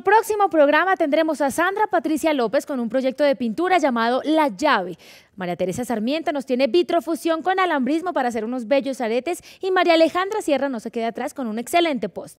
próximo programa tendremos a Sandra Patricia López con un proyecto de pintura llamado La Llave. María Teresa Sarmiento nos tiene vitrofusión con alambrismo para hacer unos bellos aretes y María Alejandra Sierra no se queda atrás con un excelente post.